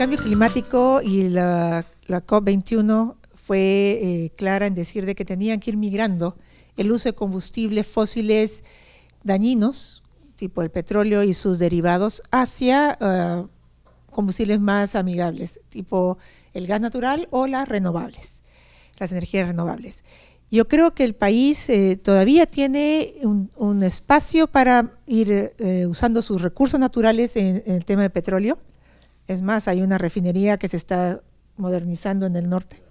El cambio climático y la, COP21 fue eh, clara en decir de que tenían que ir migrando el uso de combustibles fósiles dañinos, tipo el petróleo y sus derivados, hacia ah, combustibles más amigables, tipo el gas natural o las renovables, las energías renovables. Yo creo que el país eh, todavía tiene un, espacio para ir eh, usando sus recursos naturales en el tema de petróleo es más, hay una refinería que se está modernizando en el norte,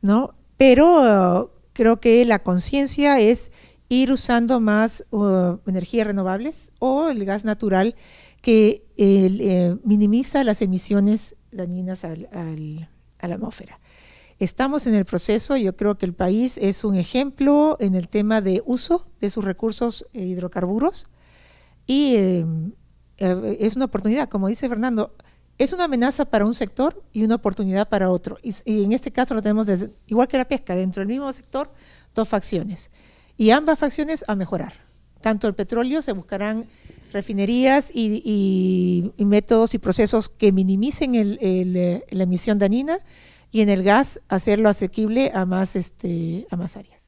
¿no? Pero uh, creo que la conciencia es ir usando más uh, energías renovables o el gas natural que eh, minimiza las emisiones dañinas a la atmósfera. Estamos en el proceso, yo creo que el país es un ejemplo en el tema de uso de sus recursos eh, hidrocarburos y eh, es una oportunidad, como dice Fernando, es una amenaza para un sector y una oportunidad para otro. Y, en este caso lo tenemos desde, igual que la pesca, dentro del mismo sector, dos facciones. Y ambas facciones a mejorar. Tanto el petróleo, se buscarán refinerías y, métodos y procesos que minimicen eh, la emisión danina, y en el gas hacerlo asequible a más, este, a más áreas.